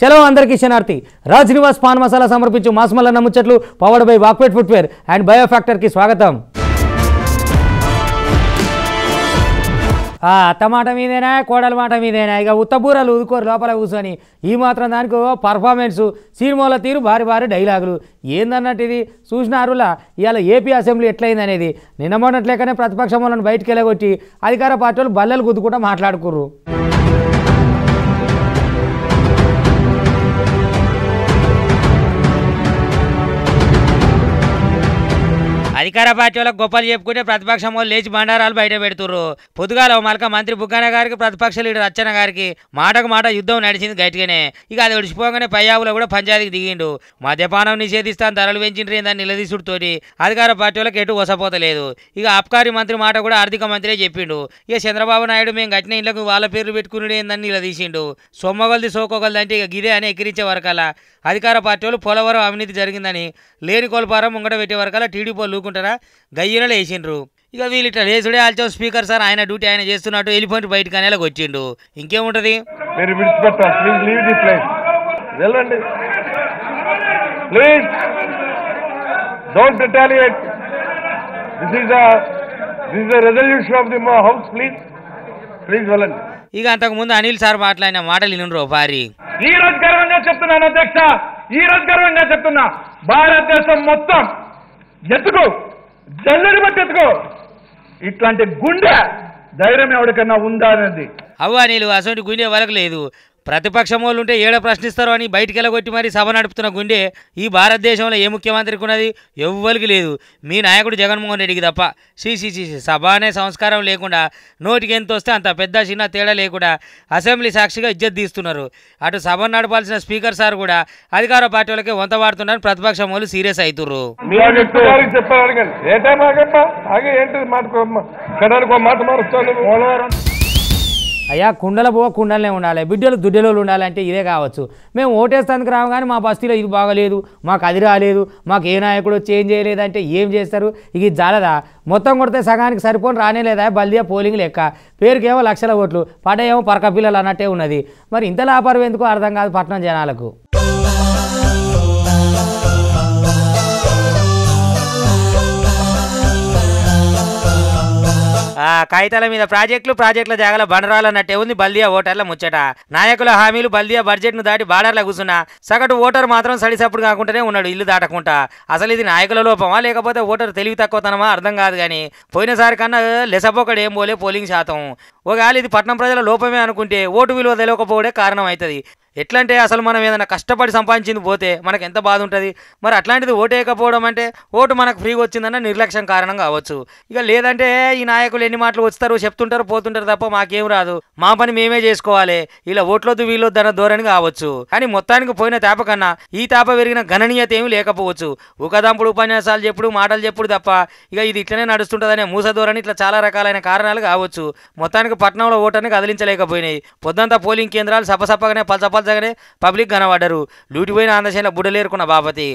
చలో అందరికీ శనార్థి రాజ్నివాస్ పాన్ మసాలా సమర్పించు మాస్మల్ల నమ్ముచ్చట్లు పవర్డ్ బై వాక్వెట్ ఫుట్వేర్ అండ్ బయో స్వాగతం అత్త మాట మీదేనా కోడల మాట మీదేనా ఇక ఉత్తబూరాలు ఉదుకోరు లోపల కూర్చొని ఈ మాత్రం దానికి పర్ఫార్మెన్స్ సినిమాల తీరు భారీ భారీ డైలాగులు ఏందన్నట్టు ఇది చూసినారులా ఇవాళ ఏపీ అసెంబ్లీ ఎట్లయిందనేది నిన్నమోనట్లేకనే ప్రతిపక్షం వాళ్ళని బయటికి వెళ్ళగొట్టి అధికార పార్టీలు బల్లలు గుద్దుకుంటూ మాట్లాడుకుర్రు పార్టీ వాళ్ళకి గొప్పలు చెప్పుకుంటే ప్రతిపక్షం వాళ్ళు లేచి బండారాలు బయట పెడుతుర్రు పొద్దుగాల మలక మంత్రి బుగ్గన గారికి ప్రతిపక్ష లీడర్ అచ్చన గారికి మాటకు మాట యుద్ధం నడిచింది గట్టిగానే ఇక అది ఒడిచిపోగానే పయ్యాబులో కూడా పంచాయతీకి దిగిండు మద్యపానం నిషేధిస్తాను ధరలు పెంచిండ్రీ దాన్ని నిలదీసుడుతోటి అధికార పార్టీ వాళ్ళకి ఎటు వసపోతలేదు ఇక అబ్కారి మంత్రి మాట కూడా ఆర్థిక మంత్రే చెప్పిండు ఇక చంద్రబాబు నాయుడు మేము కట్టిన ఇళ్లకు వాళ్ళ పేర్లు పెట్టుకుని ఏందని నిలదీసిండు సొమ్మగలది సోకోగలది అంటే ఇక గిదే అని ఎక్కిరించే వరకల అధికార పార్టీ వాళ్ళు పోలవరం అవినీతి జరిగిందని లేని కోల్పారం ముంగట పెట్టే వరకల టీడీపీ లూకుంటారు చేసినారా గయ్యలో వేసిండ్రు ఇక వీళ్ళు ఇట్లా లేచుడే ఆల్చో స్పీకర్ సార్ ఆయన డ్యూటీ ఆయన చేస్తున్నట్టు వెళ్ళిపోయి బయటకు అనేలాగా వచ్చిండు ఇంకేముంటది ఇక అంతకు ముందు of the house please Anil sir మాట్లాడిన మాటలు వినుండ్రు భారీ ఈ రోజు గర్వంగా చెప్తున్నాను అధ్యక్ష ఈ రోజు గర్వంగా చెప్తున్నా భారతదేశం మొత్తం ఎందుకు తెల్లడి పట్టెత్తుకో ఇట్లాంటి గుండె ధైర్యం ఎవరికన్నా ఉందా అనేది అవ్వా నీళ్ళు అసలు గుండె వరకు లేదు ప్రతిపక్షం వాళ్ళు ఉంటే ఏడ ప్రశ్నిస్తారు అని బయటికి వెళ్ళగొట్టి మరి సభ నడుపుతున్న గుండె ఈ భారతదేశంలో ఏ ముఖ్యమంత్రికి ఉన్నది ఎవ్వరికి లేదు మీ నాయకుడు జగన్మోహన్ రెడ్డికి తప్ప సిసి సభ అనే సంస్కారం లేకుండా నోటికి ఎంత వస్తే అంత పెద్ద చిన్న తేడా లేకుండా అసెంబ్లీ సాక్షిగా ఇజ్జత్ తీస్తున్నారు అటు సభ నడపాల్సిన స్పీకర్ సార్ కూడా అధికార పార్టీ వాళ్ళకి వంత వాడుతున్నారని ప్రతిపక్షం వాళ్ళు సీరియస్ అవుతున్నారు అయ్యా కుండల పోవ కుండలనే ఉండాలి బిడ్డలు దుడ్డలో ఉండాలంటే ఇదే కావచ్చు మేము ఓటేస్తానికి కానీ మా బస్తీలో ఇది బాగలేదు మాకు అది రాలేదు మాకు ఏ నాయకుడు చేంజ్ చేయలేదంటే ఏం చేస్తారు ఇది జాలదా మొత్తం కొడితే సగానికి సరిపోని లేదా బల్దియా పోలింగ్ లెక్క పేరుకేమో లక్షల ఓట్లు పడేమో పరక పిల్లలు అన్నట్టే ఉన్నది మరి ఇంత లాపారం ఎందుకు అర్థం కాదు పట్టణం జనాలకు కాగితాల మీద ప్రాజెక్టులు ప్రాజెక్టుల జాగల బండరాలు అన్నట్టే ఉంది బల్దియా ఓటర్ల ముచ్చట నాయకుల హామీలు బల్దియా బడ్జెట్ ను దాటి బాడర్ల కూర్చున్న సగటు ఓటర్ మాత్రం సడిసప్పుడు కాకుండానే ఉన్నాడు ఇల్లు దాటకుండా అసలు ఇది నాయకుల లోపమా లేకపోతే ఓటర్ తెలివి తక్కువతనమా అర్థం కాదు కానీ పోయినసారి కన్నా లెసపోకడు ఏం పోలే పోలింగ్ శాతం ఒకవేళ ఇది పట్నం ప్రజల లోపమే అనుకుంటే ఓటు విలువ తెలియకపోవడే కారణం అవుతుంది ఎట్లా అంటే అసలు మనం ఏదైనా కష్టపడి సంపాదించింది పోతే మనకు ఎంత బాధ ఉంటుంది మరి అట్లాంటిది ఓటేయకపోవడం అంటే ఓటు మనకు ఫ్రీగా వచ్చిందన్న నిర్లక్ష్యం కారణం కావచ్చు ఇక లేదంటే ఈ నాయకులు ఎన్ని మాటలు వస్తారు చెప్తుంటారు పోతుంటారు తప్ప మాకేం రాదు మా పని మేమే చేసుకోవాలి ఇలా ఓట్లొద్దు వీళ్ళొద్దు అన్న ధోరణి కావచ్చు కానీ మొత్తానికి పోయిన తేప కన్నా ఈ తేప పెరిగిన గణనీయత ఏమి లేకపోవచ్చు ఒకదంపుడు ఉపన్యాసాలు చెప్పుడు మాటలు చెప్పుడు తప్ప ఇక ఇది ఇట్లనే నడుస్తుంటుందనే మూస ధోరణి ఇట్లా చాలా రకాలైన కారణాలు కావచ్చు మొత్తానికి పట్టణంలో ఓటర్ని కదిలించలేకపోయినాయి పొద్దంతా పోలింగ్ కేంద్రాలు సపసపగానే పలసపలు జగనే పబ్లిక్ కనబడ్డరు లూటిపోయిన ఆంధ్రశైల బుడ్డలేరుకున్న బాపతి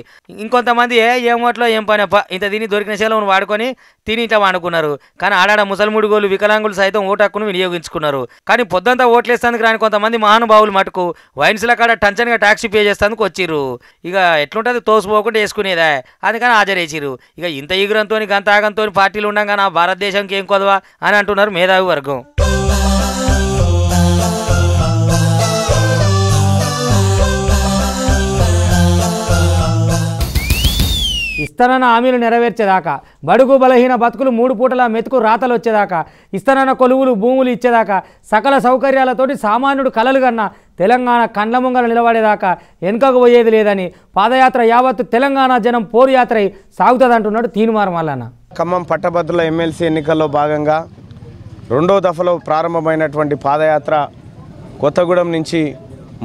ఇంకొంతమంది ఏ ఏమోట్లో ఏం పని ఇంత తిని దొరికిన శైలం వాడుకొని తిని ఇట్లా వాడుకున్నారు కానీ ఆడాడ ముసల్ముడుగోలు వికలాంగులు సైతం హక్కును వినియోగించుకున్నారు కానీ పొద్దుంతా ఓట్లేస్తానికి రాని కొంతమంది మహానుభావులు మటుకు వైన్స్ల కాడ టంచన్గా ట్యాక్సీ పే చేస్తానికి వచ్చిర్రు ఇక ఎట్లుంటుంది తోసిపోకుండా వేసుకునేదా అందుకని హాజరేసిరు ఇక ఇంత ఈగురంతో గంతాగంతో పార్టీలు ఉండగా నా భారతదేశంకి ఏం కొదవా అని అంటున్నారు మేధావి వర్గం ఇస్తానన్న హామీలు నెరవేర్చేదాకా బడుగు బలహీన బతుకులు మూడు పూటల మెతుకు రాతలు వచ్చేదాకా ఇస్తానన్న కొలువులు భూములు ఇచ్చేదాకా సకల సౌకర్యాలతోటి సామాన్యుడు కలలు కన్నా తెలంగాణ కండ్ల ముంగల నిలబడేదాకా వెనుకకు పోయేది లేదని పాదయాత్ర యావత్తు తెలంగాణ జనం పోరు యాత్ర అంటున్నాడు తీనుమార్ మల్లన్న ఖమ్మం పట్టభద్రుల ఎమ్మెల్సీ ఎన్నికల్లో భాగంగా రెండో దఫలో ప్రారంభమైనటువంటి పాదయాత్ర కొత్తగూడెం నుంచి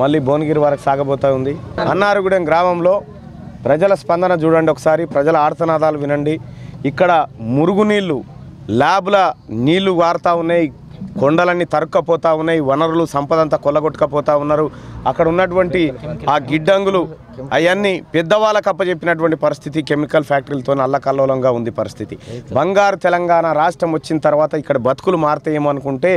మళ్ళీ భువనగిరి వరకు సాగబోతూ ఉంది అన్నారుగూడెం గ్రామంలో ప్రజల స్పందన చూడండి ఒకసారి ప్రజల ఆర్తనాదాలు వినండి ఇక్కడ మురుగునీళ్ళు ల్యాబ్ల నీళ్లు వారుతూ ఉన్నాయి కొండలన్నీ తరుక్కపోతూ ఉన్నాయి వనరులు సంపద అంతా కొల్లగొట్టుకపోతూ ఉన్నారు అక్కడ ఉన్నటువంటి ఆ గిడ్డంగులు అవన్నీ పెద్దవాళ్ళకు అప్పచెప్పినటువంటి పరిస్థితి కెమికల్ ఫ్యాక్టరీలతో అల్లకల్లోలంగా ఉంది పరిస్థితి బంగారు తెలంగాణ రాష్ట్రం వచ్చిన తర్వాత ఇక్కడ బతుకులు మారుతాయేమో అనుకుంటే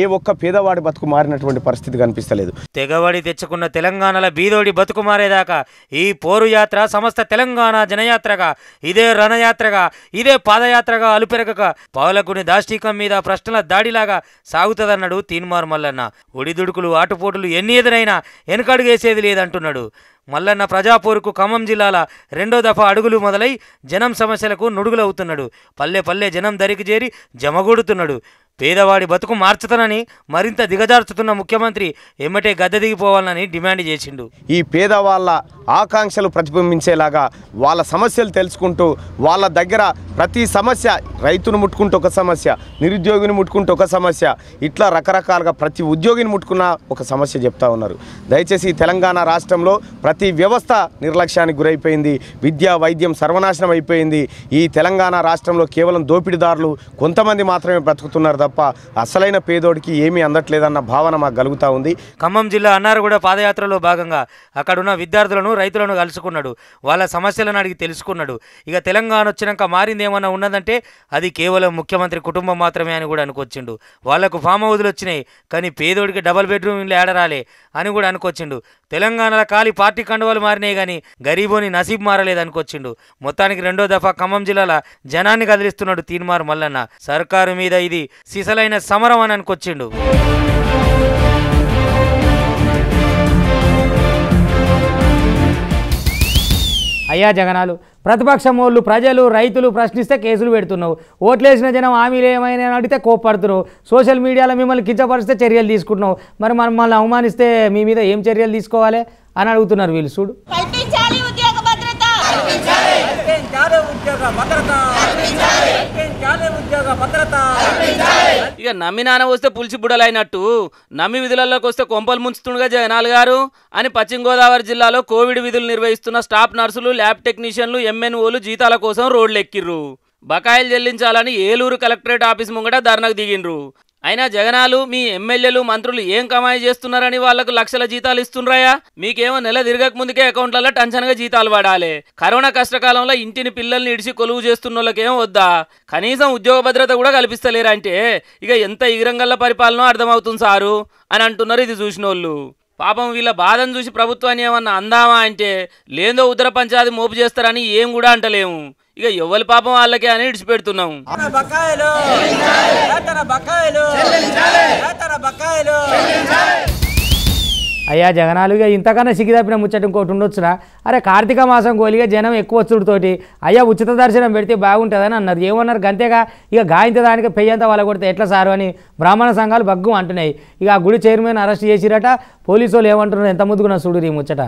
ఏ ఒక్క పేదవాడి బతుకు మారినటువంటి పరిస్థితి కనిపిస్తలేదు తెగవాడి తెచ్చుకున్న తెలంగాణల బీదోడి బతుకు మారేదాకా ఈ పోరు యాత్ర సమస్త తెలంగాణ జనయాత్రగా ఇదే రణయాత్రగా ఇదే పాదయాత్రగా అలుపెరగక పౌలకుని దాష్టికం మీద ప్రశ్నల దాడిలాగా సాగుతుందన్నాడు తీన్మార్ మల్లన్న ఒడిదుడుకులు ఆటుపోటులు ఎన్ని ఎదురైనా వెనకడుగేసేది లేదంటున్నాడు మల్లన్న ప్రజాపూర్కు ఖమ్మం జిల్లాల రెండో దఫా అడుగులు మొదలై జనం సమస్యలకు నుడుగులవుతున్నాడు పల్లె పల్లె జనం దరికి చేరి జమగూడుతున్నాడు పేదవాడి బతుకు మార్చుతానని మరింత దిగజార్చుతున్న ముఖ్యమంత్రి ఎమ్మటే గద్దె దిగిపోవాలని డిమాండ్ చేసిండు ఈ పేదవాళ్ళ ఆకాంక్షలు ప్రతిబింబించేలాగా వాళ్ళ సమస్యలు తెలుసుకుంటూ వాళ్ళ దగ్గర ప్రతి సమస్య రైతును ముట్టుకుంటూ ఒక సమస్య నిరుద్యోగిని ముట్టుకుంటూ ఒక సమస్య ఇట్లా రకరకాలుగా ప్రతి ఉద్యోగిని ముట్టుకున్న ఒక సమస్య చెప్తా ఉన్నారు దయచేసి తెలంగాణ రాష్ట్రంలో ప్రతి వ్యవస్థ నిర్లక్ష్యానికి గురైపోయింది విద్యా వైద్యం సర్వనాశనం అయిపోయింది ఈ తెలంగాణ రాష్ట్రంలో కేవలం దోపిడీదారులు కొంతమంది మాత్రమే బ్రతుకుతున్నారు తప్ప అసలైన పేదోడికి ఏమీ అందట్లేదన్న భావన మాకు కలుగుతూ ఉంది ఖమ్మం జిల్లా అన్నారగూడ పాదయాత్రలో భాగంగా అక్కడున్న విద్యార్థులను రైతులను కలుసుకున్నాడు వాళ్ళ సమస్యలను అడిగి తెలుసుకున్నాడు ఇక తెలంగాణ వచ్చినాక మారింది ఏమన్నా ఉన్నదంటే అది కేవలం ముఖ్యమంత్రి కుటుంబం మాత్రమే అని కూడా అనుకొచ్చిండు వాళ్లకు ఫామ్ హౌస్లు వచ్చినాయి కానీ పేదోడికి డబల్ బెడ్రూమ్ ఇల్లు ఏడరాలే అని కూడా అనుకొచ్చిండు తెలంగాణలో ఖాళీ పార్టీ కండువాలు మారినాయి కానీ గరీబోని నసీబ్ మారలేదు అనుకొచ్చిండు మొత్తానికి రెండో దఫా ఖమ్మం జిల్లాల జనాన్ని కదిలిస్తున్నాడు తీన్మార్ మల్లన్న సర్కారు మీద ఇది సిసలైన సమరం అని అనుకొచ్చిండు అయ్యా జగనాలు ప్రతిపక్షం వాళ్ళు ప్రజలు రైతులు ప్రశ్నిస్తే కేసులు పెడుతున్నావు ఓట్లేసిన జనం హామీలు ఏమైనా అడిగితే కోప్పడుతున్నావు సోషల్ మీడియాలో మిమ్మల్ని కించపరిస్తే చర్యలు తీసుకుంటున్నావు మరి మమ్మల్ని అవమానిస్తే మీ మీద ఏం చర్యలు తీసుకోవాలి అని అడుగుతున్నారు వీళ్ళు చూడు ఉద్యోగ భద్రత ఇక నమ్మి నాన్న వస్తే పులిచి బుడలైనట్టు నమ్మి విధులలోకి వస్తే కొంపలు ముంచుతుండగా జగనాల్ గారు అని పశ్చిమ గోదావరి జిల్లాలో కోవిడ్ విధులు నిర్వహిస్తున్న స్టాఫ్ నర్సులు ల్యాబ్ టెక్నీషియన్లు ఎంఎన్ఓలు జీతాల కోసం రోడ్లు ఎక్కిర్రు బకాయిలు చెల్లించాలని ఏలూరు కలెక్టరేట్ ఆఫీస్ ముంగట ధర్నాకు దిగిండ్రు అయినా జగనాలు మీ ఎమ్మెల్యేలు మంత్రులు ఏం కమాయి చేస్తున్నారని వాళ్లకు లక్షల జీతాలు ఇస్తున్నారాయా మీకేమో నెల తిరగక ముందుకే అకౌంట్లలో టెన్షన్గా జీతాలు పడాలి కరోనా కష్టకాలంలో ఇంటిని పిల్లల్ని ఇడిచి కొలువు చేస్తున్న వాళ్ళకేం వద్దా కనీసం ఉద్యోగ భద్రత కూడా అంటే ఇక ఎంత ఇగరంగల్లా పరిపాలన అర్థమవుతుంది సారు అని అంటున్నారు ఇది చూసినోళ్ళు పాపం వీళ్ళ బాధను చూసి ప్రభుత్వాన్ని ఏమన్నా అందామా అంటే లేదో ఉదర పంచాది మోపు చేస్తారని ఏం కూడా అంటలేము ఇక ఎవరి పాపం వాళ్ళకే అని ఇడిచిపెడుతున్నాము అయ్యా జగనాలు ఇక ఇంతకన్నా తప్పిన ముచ్చట ఇంకోటి ఉండొచ్చురా అరే కార్తీక మాసం గోలిగా జనం ఎక్కువ వచ్చుడుతోటి అయ్యా ఉచిత దర్శనం పెడితే బాగుంటుందని అన్నారు ఏమన్నారు గంతేగా ఇక గాయంత దానికి పెయ్యంత వాళ్ళ కొడితే ఎట్లా సారు అని బ్రాహ్మణ సంఘాలు బగ్గు అంటున్నాయి ఇక ఆ గుడి చైర్మన్ అరెస్ట్ చేసిరట పోలీసు వాళ్ళు ఏమంటున్నారు ఎంత ముందుకున్నా చూడు ఈ ముచ్చట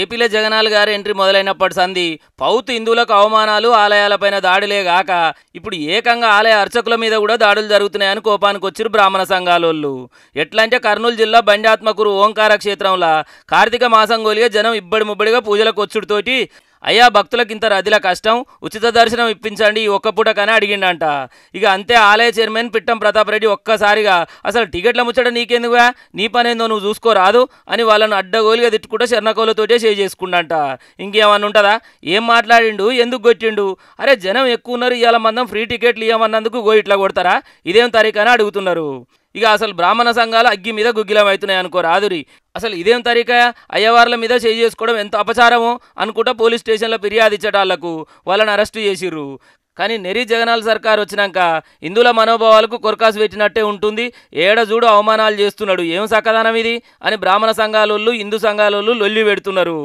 ఏపీలో జగనాల్ గారి ఎంట్రీ మొదలైనప్పటి సంధి పౌత్ హిందువులకు అవమానాలు ఆలయాలపైన దాడులే గాక ఇప్పుడు ఏకంగా ఆలయ అర్చకుల మీద కూడా దాడులు జరుగుతున్నాయని కోపానికి వచ్చిరు బ్రాహ్మణ సంఘాలోళ్ళు ఎట్లంటే కర్నూలు జిల్లా బండాత్మకురు ఓంకార క్షేత్రంలో కార్తీక మాసం గోలిగా జనం ఇబ్బడి ముబ్బడిగా పూజలకు వచ్చుడితోటి అయ్యా భక్తులకు ఇంత రదిల కష్టం ఉచిత దర్శనం ఇప్పించండి ఒక్క పూటకనే అడిగిండంట ఇక అంతే ఆలయ చైర్మన్ పిట్టం ప్రతాప్ రెడ్డి ఒక్కసారిగా అసలు టికెట్ల ముచ్చట నీకెందుకు నీ పనేందో నువ్వు చూసుకోరాదు అని వాళ్ళను అడ్డగోలుగా తిట్టుకుంటే శరణకోలతోటే షేర్ చేసుకుండంట ఇంకేమన్నా ఉంటుందా ఏం మాట్లాడిండు ఎందుకు కొట్టిండు అరే జనం ఎక్కువ ఉన్నారు ఇవాళ మందం ఫ్రీ టికెట్లు ఇవ్వమన్నందుకు గో ఇట్లా కొడతారా ఇదేం తరీఖనా అడుగుతున్నారు ఇక అసలు బ్రాహ్మణ సంఘాలు అగ్గి మీద అవుతున్నాయి అనుకో రాదురి అసలు ఇదేం తరిక అయ్యవార్ల మీద చేయి చేసుకోవడం ఎంత అపచారమో అనుకుంటా పోలీస్ స్టేషన్లో ఫిర్యాదు ఇచ్చటాళ్లకు వాళ్ళని అరెస్టు చేసిర్రు కానీ నెరి జగనాల్ సర్కార్ వచ్చినాక ఇందుల మనోభావాలకు కొరకాసు పెట్టినట్టే ఉంటుంది ఏడ చూడు అవమానాలు చేస్తున్నాడు ఏం సకదానం ఇది అని బ్రాహ్మణ సంఘాలోళ్ళు హిందూ సంఘాలోళ్ళు లొల్లి పెడుతున్నారు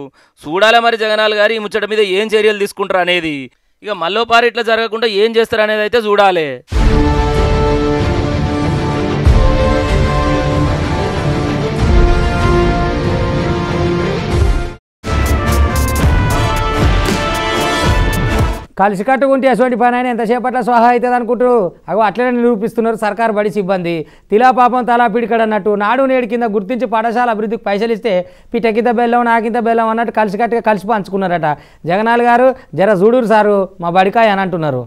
చూడాలి మరి జగనాల్ గారు ఈ ముచ్చట మీద ఏం చర్యలు తీసుకుంటారు అనేది ఇక మల్లోపారి ఇట్లా జరగకుండా ఏం చేస్తారు అనేది అయితే చూడాలి కలిసి కట్టుకుంటే ఎటువంటి పని అయినా ఎంతసేపట్ల స్వాహా అవుతుంది అనుకుంటూ అగో అట్లనే నిరూపిస్తున్నారు సర్కారు బడి సిబ్బంది తిలా పాపం తలా పిడికడన్నట్టు నాడు నేడు కింద గుర్తించి పాఠశాల అభివృద్ధికి పైసలు ఇస్తే పిటకింత బెల్లం నాకింత బెల్లం అన్నట్టు కలిసి కట్టుగా కలిసి పంచుకున్నారట జగనాల్ గారు జర చూడురు సారు మా బడికాయ అని అంటున్నారు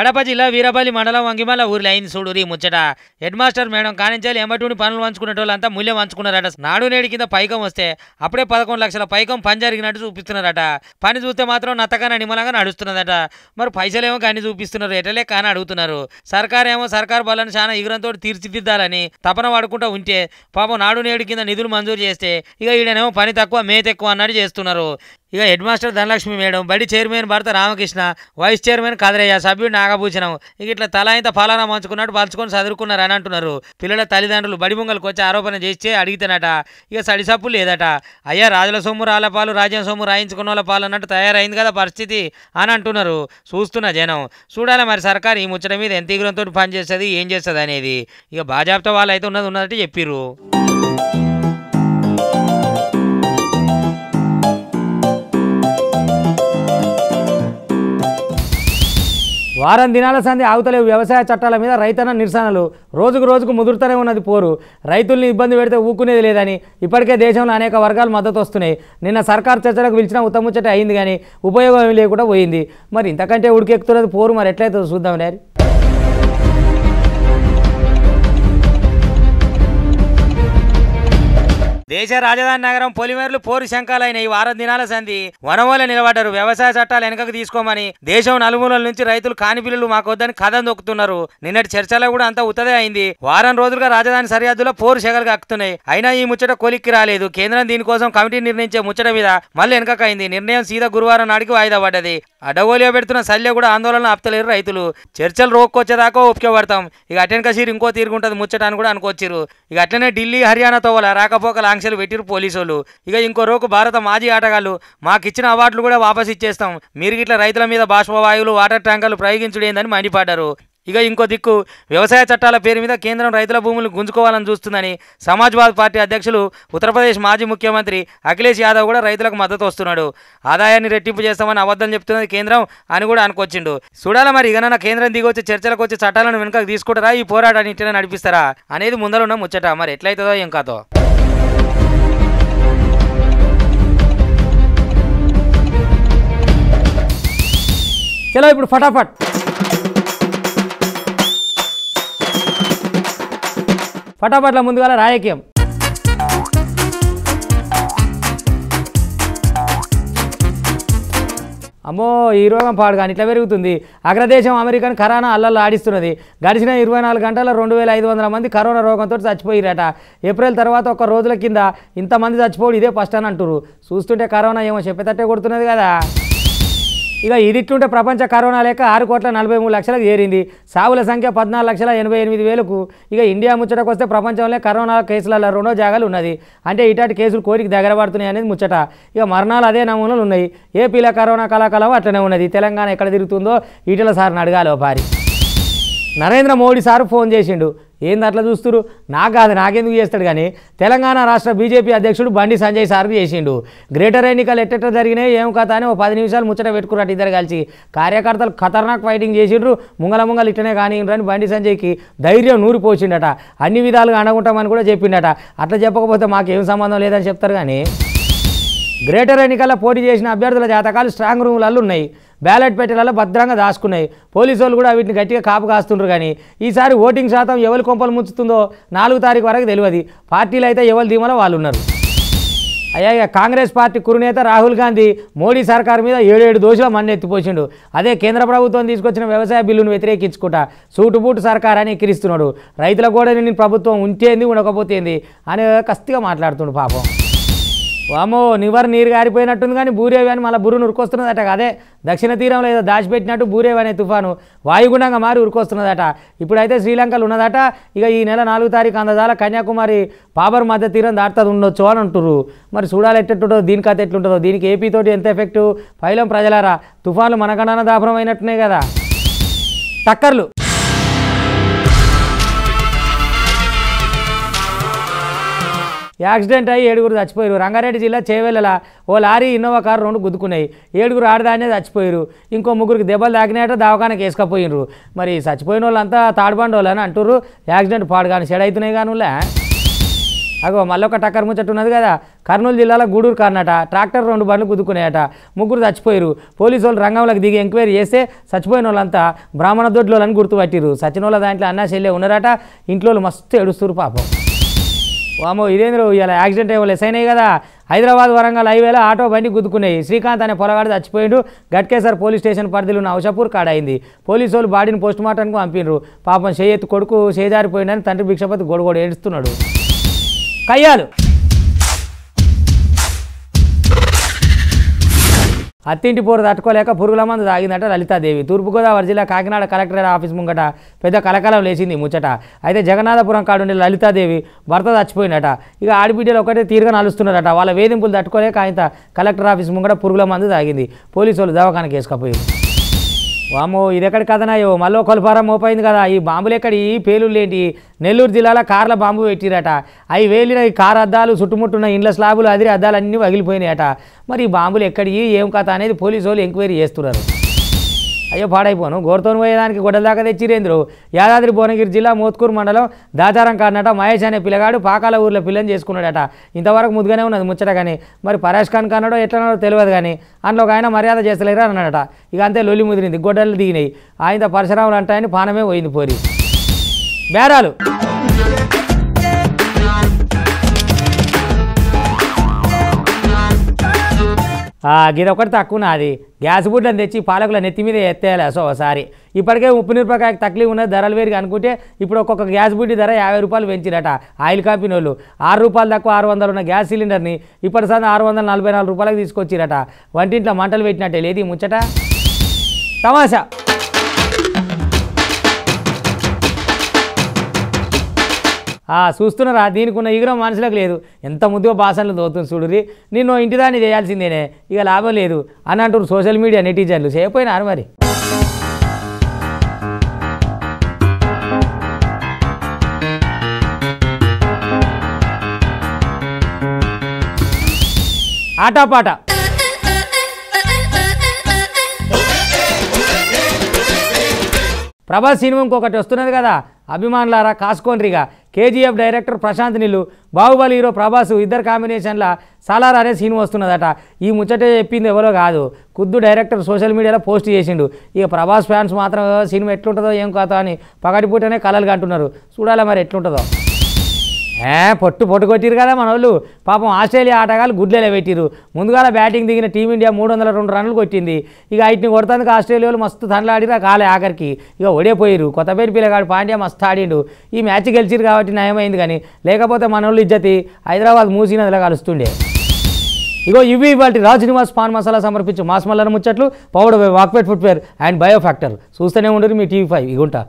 కడప జిల్లా వీరపల్లి మండలం వంగిమల ఊరిలో అయింది సూడూరి ముచ్చట హెడ్ మాస్టర్ మేడం కానించాలి ఎమ్మటూని పనులు వాళ్ళంతా మూల్యం వంచుకున్నారట నాడు నేడు కింద పైకం వస్తే అప్పుడే పదకొండు లక్షల పైకం పని జరిగినట్టు చూపిస్తున్నారట పని చూస్తే మాత్రం నత్తగానే నిమలంగా నడుస్తున్నదట మరి పైసలేమో కానీ చూపిస్తున్నారు ఎటలే కానీ అడుగుతున్నారు సర్కార్ ఏమో సర్కార్ బలాన్ని చాలా ఇగురంతో తీర్చిదిద్దాలని తపన వాడుకుంటూ ఉంటే పాపం నాడు నేడు కింద నిధులు మంజూరు చేస్తే ఇక ఈడనేమో పని తక్కువ మేత ఎక్కువ అన్నట్టు చేస్తున్నారు ఇక హెడ్ మాస్టర్ ధనలక్ష్మి మేడం బడి చైర్మన్ భర్త రామకృష్ణ వైస్ చైర్మన్ కాదరయ్య సభ్యుడు నాగభూషణం ఇక ఇట్లా తలా ఇంత ఫలానా మంచుకున్నట్టు పలుచుకొని చదువుకున్నారు అని అంటున్నారు పిల్లల తల్లిదండ్రులు బడి ముంగలకు వచ్చి ఆరోపణ చేస్తే అడిగితేనట ఇక సడిసప్పు లేదట అయ్యా రాజుల సొమ్ము రాళ్ళ పాలు రాజ్యం సొమ్ము రాయించుకున్న వాళ్ళ పాలు అన్నట్టు తయారైంది కదా పరిస్థితి అని అంటున్నారు చూస్తున్న జనం చూడాలి మరి సర్కార్ ఈ ముచ్చట మీద ఎంత ఎగురంతో పనిచేస్తుంది ఏం చేస్తుంది అనేది ఇక బాజాబ్తా వాళ్ళు అయితే ఉన్నది ఉన్నదంటే చెప్పిర్రు వారం దినాల సంధి ఆగుతలేవు వ్యవసాయ చట్టాల మీద రైతన్న నిరసనలు రోజుకు రోజుకు ముదురుతూనే ఉన్నది పోరు రైతుల్ని ఇబ్బంది పెడితే ఊకునేది లేదని ఇప్పటికే దేశంలో అనేక వర్గాలు మద్దతు వస్తున్నాయి నిన్న సర్కార్ చర్చలకు పిలిచిన ఉత్తముచ్చట అయింది కానీ ఉపయోగం లేకుండా పోయింది మరి ఇంతకంటే ఉడికెక్కుతున్నది పోరు మరి ఎట్లయితే చూద్దాం డారీ దేశ రాజధాని నగరం పొలిమేరులు పోరు శంకాలైన ఈ వారం దినాల సంధి వనవోల నిలబడ్డారు వ్యవసాయ చట్టాలు వెనకకు తీసుకోమని దేశం నలుమూలల నుంచి రైతులు కానిపిల్లలు మాకొద్దని కథం దొక్కుతున్నారు నిన్నటి చర్చలో కూడా అంతా ఉత్తదే అయింది వారం రోజులుగా రాజధాని సరిహద్దులో పోరు శగలు కక్కుతున్నాయి అయినా ఈ ముచ్చట కొలిక్కి రాలేదు కేంద్రం దీనికోసం కమిటీ నిర్ణయించే ముచ్చట మీద మళ్ళీ అయింది నిర్ణయం సీదా గురువారం నాడికి వాయిదా పడ్డది అడవోలియో పెడుతున్న శల్య కూడా ఆందోళన ఆపుతలేరు రైతులు చర్చలు రోక్కొచ్చేదాకా ఒప్పుకోబడతాం ఇక అటెన్ కసీర్ ఇంకో తీరుగుంటది ముచ్చట అని కూడా అనుకోవచ్చు ఇక అట్లనే ఢిల్లీ హర్యానా తోవల రాకపోకలు ఆకాంక్షలు పెట్టిరు పోలీసు వాళ్ళు ఇక ఇంకో రోజు భారత మాజీ ఆటగాళ్ళు మాకిచ్చిన అవార్డులు కూడా వాపస్ ఇచ్చేస్తాం మీరు గిట్ల రైతుల మీద బాష్పవాయువులు వాటర్ ట్యాంకర్లు ప్రయోగించుడేందని మండిపడ్డారు ఇక ఇంకో దిక్కు వ్యవసాయ చట్టాల పేరు మీద కేంద్రం రైతుల భూములు గుంజుకోవాలని చూస్తుందని సమాజ్వాద్ పార్టీ అధ్యక్షులు ఉత్తరప్రదేశ్ మాజీ ముఖ్యమంత్రి అఖిలేష్ యాదవ్ కూడా రైతులకు మద్దతు వస్తున్నాడు ఆదాయాన్ని రెట్టింపు చేస్తామని అబద్ధం చెప్తున్నది కేంద్రం అని కూడా అనుకొచ్చిండు చూడాల మరి ఇకనన్నా కేంద్రం దిగొచ్చి చర్చలకు వచ్చి చట్టాలను వెనుకకు తీసుకుంటారా ఈ పోరాటాన్ని ఇట్లా నడిపిస్తారా అనేది ముందరున్న ముచ్చట మరి ఎట్లయితుందో ఇంకాతో చలో ఇప్పుడు ఫటాఫట్ ఫటాఫట్ల ముందుగా రాజకీయం అమ్మో ఈ రోగం పాడు కానీ ఇట్లా పెరుగుతుంది అగ్రదేశం అమెరికాను కరోనా అల్లల్లో ఆడిస్తున్నది గడిచిన ఇరవై నాలుగు గంటల రెండు వేల ఐదు వందల మంది కరోనా రోగంతో చచ్చిపోయిరట ఏప్రిల్ తర్వాత ఒక రోజుల కింద ఇంతమంది చచ్చిపోడు ఇదే ఫస్ట్ అని అంటారు చూస్తుంటే కరోనా ఏమో చెప్పేటట్టే కొడుతున్నది కదా ఇక ఇదిట్టుంటే ప్రపంచ కరోనా లేక ఆరు కోట్ల నలభై మూడు లక్షలకు చేరింది సావుల సంఖ్య పద్నాలుగు లక్షల ఎనభై ఎనిమిది వేలకు ఇక ఇండియా ముచ్చటకు వస్తే ప్రపంచంలో కరోనా కేసులలో రెండో జాగాలు ఉన్నది అంటే ఇటాటి కేసులు కోరిక దగ్గర పడుతున్నాయి అనేది ముచ్చట ఇక మరణాలు అదే నమూనాలు ఉన్నాయి ఏపీలో కరోనా కళాకాలం అట్లనే ఉన్నది తెలంగాణ ఎక్కడ తిరుగుతుందో ఈటల సార్ని అడగాలి ఓ పారి నరేంద్ర మోడీ సారు ఫోన్ చేసిండు ఏంది అట్లా చూస్తురు నా కాదు నాకెందుకు చేస్తాడు కానీ తెలంగాణ రాష్ట్ర బీజేపీ అధ్యక్షుడు బండి సంజయ్ సార్కి చేసిండు గ్రేటర్ ఎన్నికలు ఎట్టెట్ట జరిగినాయి ఏం కథ అని ఓ పది నిమిషాలు ముచ్చట పెట్టుకున్నట్టు ఇద్దరు కలిసి కార్యకర్తలు ఖతర్నాక్ ఫైటింగ్ చేసిండ్రు ముంగల ముంగలు ఇట్టనే కానీ అని బండి సంజయ్కి ధైర్యం నూరిపోసిండట అన్ని విధాలుగా అణగుంటామని కూడా చెప్పిండట అట్లా చెప్పకపోతే మాకేం సంబంధం లేదని చెప్తారు కానీ గ్రేటర్ ఎన్నికల్లో పోటీ చేసిన అభ్యర్థుల జాతకాలు స్ట్రాంగ్ రూమ్లలో ఉన్నాయి బ్యాలెట్ పెట్టెలలో భద్రంగా దాచుకున్నాయి పోలీసు వాళ్ళు కూడా వీటిని గట్టిగా కాపు కాస్తుండ్రు కానీ ఈసారి ఓటింగ్ శాతం ఎవరి కొంపలు ముంచుతుందో నాలుగు తారీఖు వరకు తెలియదు పార్టీలు అయితే ఎవరు ధీమలో వాళ్ళు ఉన్నారు అయ్యా కాంగ్రెస్ పార్టీ కురునేత రాహుల్ గాంధీ మోడీ సర్కార్ మీద ఏడు ఏడు దోషులు మన్ను ఎత్తిపోసిండు అదే కేంద్ర ప్రభుత్వం తీసుకొచ్చిన వ్యవసాయ బిల్లును వ్యతిరేకించుకుంటా సూటుబూటు సర్కార్ అని ఎక్కిరిస్తున్నాడు రైతులకు కూడా నేను ప్రభుత్వం ఉంచేంది ఉండకపోతేంది అని కస్తిగా మాట్లాడుతుండు పాపం వామో నివర్ నీరు గారిపోయినట్టుంది కానీ బూరేవి అని మళ్ళీ బురు ఉరుకొస్తున్నదట అదే దక్షిణ తీరంలో ఏదో దాచిపెట్టినట్టు బూరేవి అనే తుఫాను వాయుగుణంగా మారి ఉరుకొస్తున్నదట ఇప్పుడైతే శ్రీలంకలో ఉన్నదట ఇక ఈ నెల నాలుగు తారీఖు అందదాల కన్యాకుమారి పాబర్ మధ్య తీరం దాటుతుంది ఉండొచ్చు అని అంటున్నారు మరి చూడాలి ఎట్టుంటుందో దీని కథ ఎట్లుంటుందో దీనికి ఏపీతోటి ఎంత ఎఫెక్టు పైలం ప్రజలారా తుఫాన్లు మనకన్నా దాపరం అయినట్టునే కదా టక్కర్లు యాక్సిడెంట్ అయ్యి ఏడుగురు చచ్చిపోయారు రంగారెడ్డి జిల్లా చేవెళ్ళల ఓ లారీ ఇన్నోవా కారు రెండు గుద్దుకున్నాయి ఏడుగురు ఆడదానే చచ్చిపోయారు ఇంకో ముగ్గురికి దెబ్బలు తాకినట్టు దవాఖానకి వేసుకపోయినరు మరి చచ్చిపోయిన వాళ్ళంతా తాడుబండి వాళ్ళని అంటుర్రు యాక్సిడెంట్ కానీ చెడ అవుతున్నాయి కానులే అగో మళ్ళొక టక్కర్ ముచ్చట్టు ఉన్నది కదా కర్నూలు జిల్లాలో గూడూరు కారణట ట్రాక్టర్ రెండు బండ్లు కుదుకునేయట ముగ్గురు చచ్చిపోయారు పోలీసు వాళ్ళు రంగంలోకి దిగి ఎంక్వైరీ చేస్తే చచ్చిపోయిన వాళ్ళంతా బ్రాహ్మణ అని గుర్తుపట్టిరు సచిన వాళ్ళ దాంట్లో అన్నా చెల్లె ఉన్నారట ఇంట్లో మస్తు ఏడుస్తురు పాపం వామో ఇదేంద్రు ఇలా యాక్సిడెంట్ అయ్యి లెస్ అయినాయి కదా హైదరాబాద్ వరంగల్ హైవేలో ఆటో బండి గుద్దుకున్నాయి శ్రీకాంత్ అనే పొలగాడు చచ్చిపోయిండు గట్కేసర్ పోలీస్ స్టేషన్ పరిధిలో ఉన్న ఔషాపూర్ కాడైంది పోలీసు వాళ్ళు బాడీని పోస్ట్ మార్టంకు పంపిండ్రు పాపం చేయెత్తు కొడుకు చేజారిపోయిందని తండ్రి భిక్షపతి గొడగొడ ఏడుస్తున్నాడు కయ్యాలు అత్తింటి పోరు తట్టుకోలేక పురుగుల మందు తాగిందట లలితాదేవి తూర్పుగోదావరి జిల్లా కాకినాడ కలెక్టరేట్ ఆఫీస్ ముంగట పెద్ద కలకలం లేచింది ముచ్చట అయితే జగన్నాథపురం ఉండే లలితాదేవి భర్త చచ్చిపోయినట ఇక ఆడిబిడ్డలు ఒకటే తీరుగా నలుస్తున్నారట వాళ్ళ వేధింపులు తట్టుకోలేక ఆయన కలెక్టర్ ఆఫీస్ ముంగట పురుగుల మందు తాగింది పోలీసు వాళ్ళు దవాఖానకు వేసుకపోయింది వామో ఇదెక్కడ కథనాయో మళ్ళీ కొలపారం మోపోయింది కదా ఈ బాంబులు ఎక్కడ ఈ పేలుళ్ళు ఏంటి నెల్లూరు జిల్లాలో కార్ల బాంబు పెట్టిరట అవి వేలిన ఈ కార్ అద్దాలు చుట్టుముట్టున్న ఇండ్ల స్లాబులు అదిరి అద్దాలు అన్నీ వగిలిపోయినాయట మరి ఈ బాంబులు ఎక్కడి ఏం కథ అనేది పోలీసు వాళ్ళు ఎంక్వైరీ చేస్తున్నారు అయ్యో పాడైపోను గోరతోని పోయేదానికి గొడ్డల దాకా తెచ్చిరేంద్రు యాదాద్రి భువనగిరి జిల్లా మోత్కూరు మండలం దాచారం కాడనట మహేష్ అనే పిల్లగాడు పాకాల ఊర్లో పిల్లని చేసుకున్నాడట ఇంతవరకు ముద్దుగానే ఉన్నది ముచ్చట కానీ మరి పరేష్ ఖాన్ కన్నాడో ఎట్లన్నాడో తెలియదు కానీ అందులో ఒక ఆయన మర్యాద చేస్తలేరా అన్నాడట ఇక అంతే లొల్లి ముదిరింది గొడ్డలు దిగినాయి ఆయన పరశురాములు అంటాయని పానమే పోయింది పోరి బేరాలు గిది ఒకటి తక్కువ నాది గ్యాస్ బుడ్లను తెచ్చి పాలకుల నెత్తి మీద ఎత్తేయాలి సో ఒకసారి ఇప్పటికే ఉప్పు మిరపకాయ తక్కువ ఉన్న ధరలు వేరుగా అనుకుంటే ఇప్పుడు ఒక్కొక్క గ్యాస్ బుడ్డి ధర యాభై రూపాయలు పెంచిరట ఆయిల్ కంపెనీ వాళ్ళు ఆరు రూపాయలు తక్కువ ఆరు వందలు ఉన్న గ్యాస్ సిలిండర్ని ఇప్పటి సార్ ఆరు వందల నలభై నాలుగు రూపాయలకు తీసుకొచ్చిరట వంటింట్లో మంటలు పెట్టినట్టే లేదు ముచ్చట తమాషా చూస్తున్నారా దీనికున్న ఈగరం మనసులకు లేదు ఎంత ముద్దుగా భాషలు దోతుంది చూడురి నేను ఇంటిదాన్ని చేయాల్సిందేనే ఇక లాభం లేదు అని అంటారు సోషల్ మీడియా నెటిజన్లు చేయపోయినారు మరి ఆటాపాట ప్రభాస్ సినిమా ఇంకొకటి వస్తున్నది కదా అభిమానులారా కాసుకోండ్రిగా KGF director Prashanth Neel Baahubali hero Prabhas ఇద్దరు కాంబినేషన్ల సాలార్ అనే సీన్ వస్తున్నదట ఈ ముచ్చట చెప్పింది ఎవరో కాదు కుద్దు డైరెక్టర్ సోషల్ మీడియాలో పోస్ట్ చేసిండు ఇక ప్రభాస్ ఫ్యాన్స్ మాత్రం సినిమా ఎట్లుంటుందో ఏం కాదో అని పగటిపూటనే కలలు కంటున్నారు చూడాలి మరి ఎట్లుంటుందో ఏ పొట్టు పొట్టుకొట్టిరు కదా మన వాళ్ళు పాపం ఆస్ట్రేలియా ఆటగాళ్ళు గుడ్లెల పెట్టిరు ముందుగాల బ్యాటింగ్ దిగిన టీమిండియా మూడు వందల రెండు రన్లు కొట్టింది ఇక వీటిని కొడతానికి వాళ్ళు మస్తు తండ్లాడిరా కాలే ఆఖరికి ఇక ఒడేపోయారు కొత్తపేరు పిల్లగాడు పాండ్యా మస్తు ఆడిండు ఈ మ్యాచ్ గెలిచిరు కాబట్టి నయమైంది కానీ లేకపోతే మన వాళ్ళు ఇజ్జతి హైదరాబాద్ మూసినదిలా కలుస్తుండే ఇగో ఇవి ఇవాటి రాజ్ నివాస్ పాన్ మసాలా సమర్పించు మాస్ మల్లన ముచ్చట్లు పౌడర్ వాక్పెట్ ఫుట్వేర్ అండ్ ఫ్యాక్టర్ చూస్తూనే ఉండరు మీ టీవీ ఫైవ్ ఇగుంటా